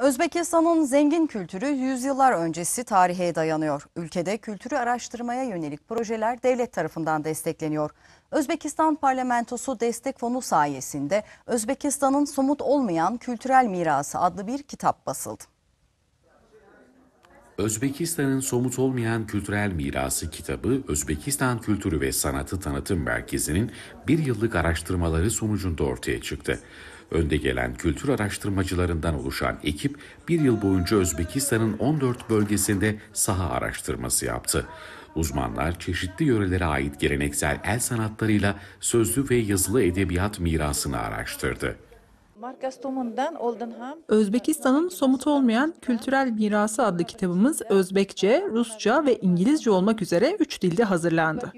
Özbekistan'ın zengin kültürü yüzyıllar öncesi tarihe dayanıyor. Ülkede kültürü araştırmaya yönelik projeler devlet tarafından destekleniyor. Özbekistan Parlamentosu Destek Fonu sayesinde Özbekistan'ın somut olmayan kültürel mirası adlı bir kitap basıldı. Özbekistan'ın somut olmayan kültürel mirası kitabı Özbekistan Kültürü ve Sanatı Tanıtım Merkezi'nin bir yıllık araştırmaları sonucunda ortaya çıktı. Önde gelen kültür araştırmacılarından oluşan ekip bir yıl boyunca Özbekistan'ın 14 bölgesinde saha araştırması yaptı. Uzmanlar çeşitli yörelere ait geleneksel el sanatlarıyla sözlü ve yazılı edebiyat mirasını araştırdı. Özbekistan'ın somut olmayan kültürel mirası adlı kitabımız Özbekçe, Rusça ve İngilizce olmak üzere üç dilde hazırlandı.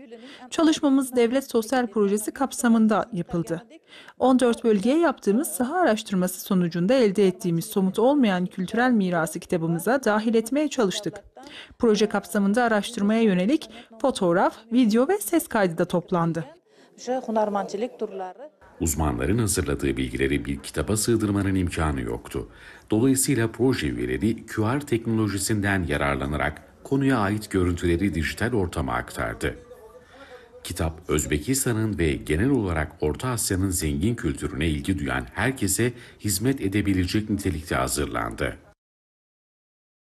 Çalışmamız devlet sosyal projesi kapsamında yapıldı. 14 bölgeye yaptığımız saha araştırması sonucunda elde ettiğimiz somut olmayan kültürel mirası kitabımıza dahil etmeye çalıştık. Proje kapsamında araştırmaya yönelik fotoğraf, video ve ses kaydı da toplandı. Uzmanların hazırladığı bilgileri bir kitaba sığdırmanın imkanı yoktu. Dolayısıyla proje üyeleri QR teknolojisinden yararlanarak konuya ait görüntüleri dijital ortama aktardı. Kitap Özbekistan'ın ve genel olarak Orta Asya'nın zengin kültürüne ilgi duyan herkese hizmet edebilecek nitelikte hazırlandı.